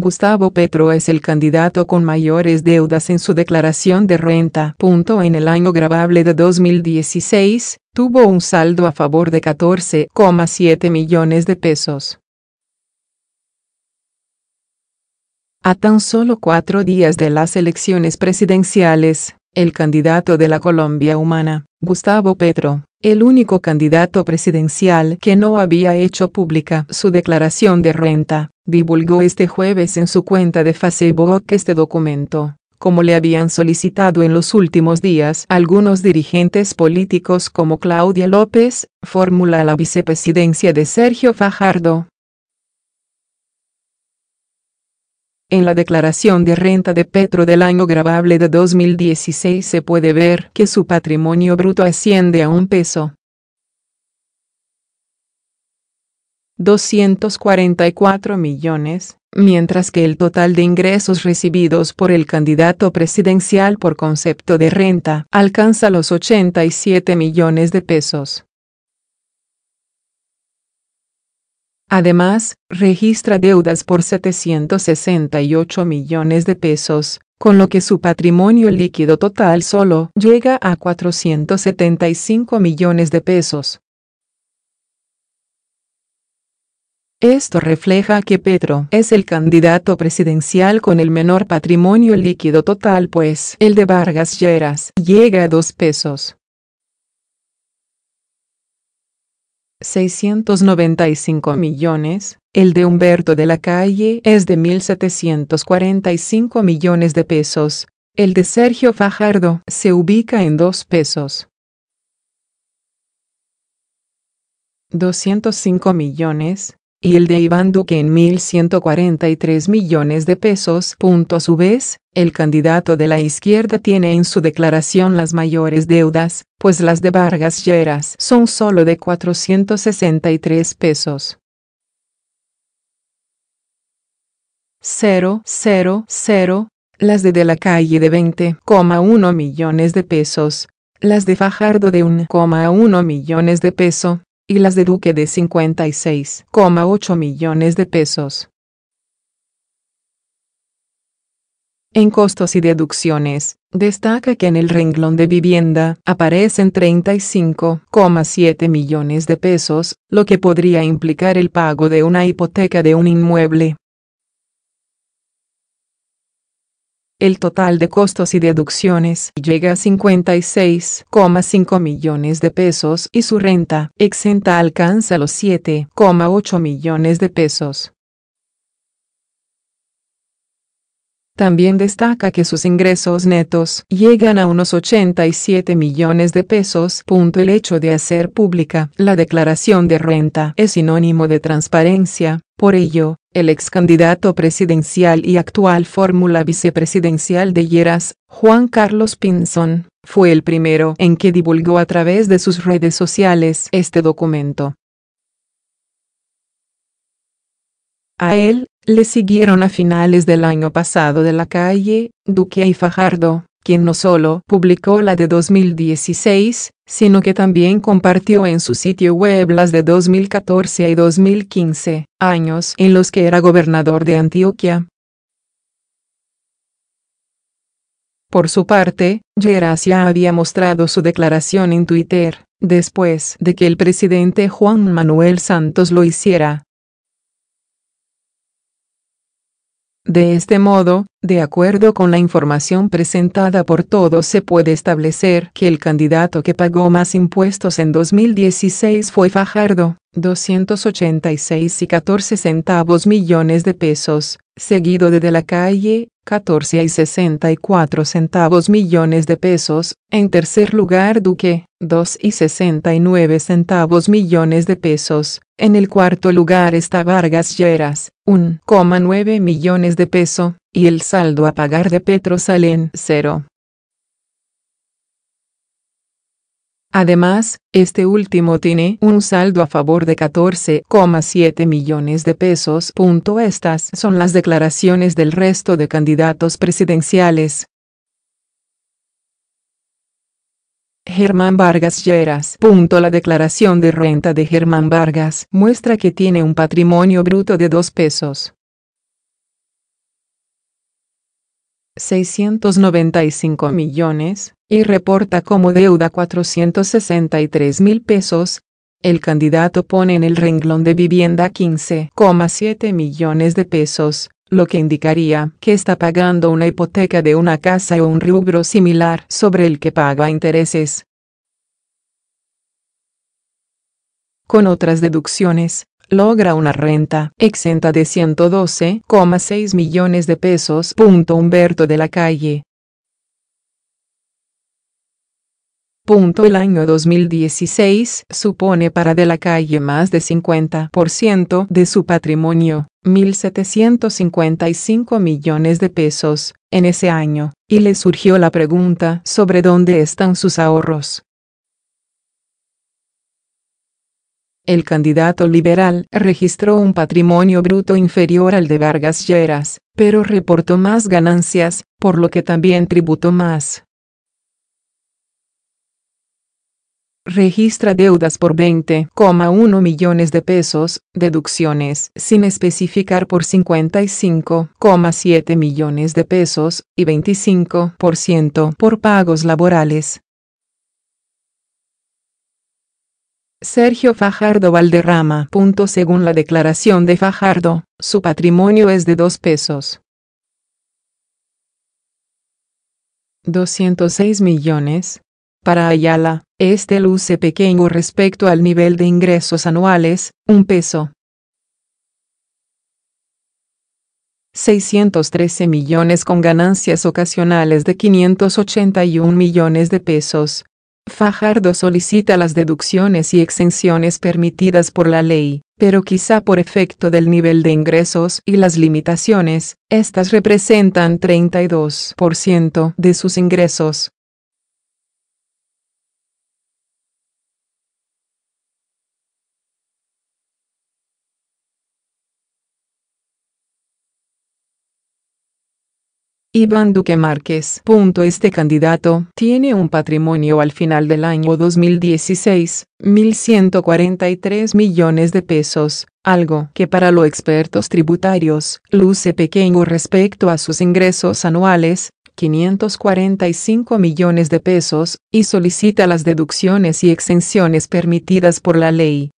Gustavo Petro es el candidato con mayores deudas en su declaración de renta. en el año grabable de 2016, tuvo un saldo a favor de 14,7 millones de pesos. A tan solo cuatro días de las elecciones presidenciales, el candidato de la Colombia Humana, Gustavo Petro, el único candidato presidencial que no había hecho pública su declaración de renta, divulgó este jueves en su cuenta de Facebook este documento, como le habían solicitado en los últimos días algunos dirigentes políticos como Claudia López, fórmula la vicepresidencia de Sergio Fajardo, En la declaración de renta de Petro del año grabable de 2016 se puede ver que su patrimonio bruto asciende a un peso. 244 millones, mientras que el total de ingresos recibidos por el candidato presidencial por concepto de renta alcanza los 87 millones de pesos. Además, registra deudas por 768 millones de pesos, con lo que su patrimonio líquido total solo llega a 475 millones de pesos. Esto refleja que Petro es el candidato presidencial con el menor patrimonio líquido total, pues el de Vargas Lleras llega a 2 pesos. 695 millones, el de Humberto de la Calle es de 1.745 millones de pesos, el de Sergio Fajardo se ubica en 2 pesos. 205 millones, y el de Iván Duque en 1.143 millones de pesos. a su vez, el candidato de la izquierda tiene en su declaración las mayores deudas, pues las de Vargas Lleras son solo de 463 pesos. 000 las de De la Calle de 20,1 millones de pesos, las de Fajardo de 1,1 millones de peso, y las de Duque de 56,8 millones de pesos. En costos y deducciones, destaca que en el renglón de vivienda aparecen 35,7 millones de pesos, lo que podría implicar el pago de una hipoteca de un inmueble El total de costos y deducciones llega a 56,5 millones de pesos y su renta exenta alcanza los 7,8 millones de pesos. También destaca que sus ingresos netos llegan a unos 87 millones de pesos. El hecho de hacer pública la declaración de renta es sinónimo de transparencia, por ello, el ex candidato presidencial y actual fórmula vicepresidencial de Lleras, Juan Carlos Pinson, fue el primero en que divulgó a través de sus redes sociales este documento. A él, le siguieron a finales del año pasado de la calle, Duque y Fajardo, quien no solo publicó la de 2016, sino que también compartió en su sitio web las de 2014 y 2015, años en los que era gobernador de Antioquia. Por su parte, ya había mostrado su declaración en Twitter, después de que el presidente Juan Manuel Santos lo hiciera, De este modo, de acuerdo con la información presentada por todos se puede establecer que el candidato que pagó más impuestos en 2016 fue Fajardo, 286 y 14 centavos millones de pesos, seguido de De la Calle, 14 y 64 centavos millones de pesos, en tercer lugar Duque, 2 y 69 centavos millones de pesos, en el cuarto lugar está Vargas Lleras, 1,9 millones de pesos, y el saldo a pagar de Petro Salen 0. Además, este último tiene un saldo a favor de 14,7 millones de pesos. Estas son las declaraciones del resto de candidatos presidenciales. Germán Vargas Lleras. La declaración de renta de Germán Vargas muestra que tiene un patrimonio bruto de 2 pesos. 695 millones, y reporta como deuda 463 mil pesos. El candidato pone en el renglón de vivienda 15,7 millones de pesos, lo que indicaría que está pagando una hipoteca de una casa o un rubro similar sobre el que paga intereses. Con otras deducciones, logra una renta exenta de 112,6 millones de pesos. Humberto de la Calle. el año 2016 supone para de la calle más de 50% de su patrimonio, 1.755 millones de pesos, en ese año, y le surgió la pregunta sobre dónde están sus ahorros. el candidato liberal registró un patrimonio bruto inferior al de Vargas Lleras, pero reportó más ganancias, por lo que también tributó más. Registra deudas por 20,1 millones de pesos, deducciones sin especificar por 55,7 millones de pesos y 25% por pagos laborales. Sergio Fajardo Valderrama. Según la declaración de Fajardo, su patrimonio es de 2 pesos. 206 millones. Para Ayala, este luce pequeño respecto al nivel de ingresos anuales, un peso. 613 millones con ganancias ocasionales de 581 millones de pesos, Fajardo solicita las deducciones y exenciones permitidas por la ley, pero quizá por efecto del nivel de ingresos y las limitaciones, estas representan 32% de sus ingresos, Iván Duque Márquez. este candidato tiene un patrimonio al final del año 2016, 1.143 millones de pesos, algo que para los expertos tributarios luce pequeño respecto a sus ingresos anuales, 545 millones de pesos, y solicita las deducciones y exenciones permitidas por la ley.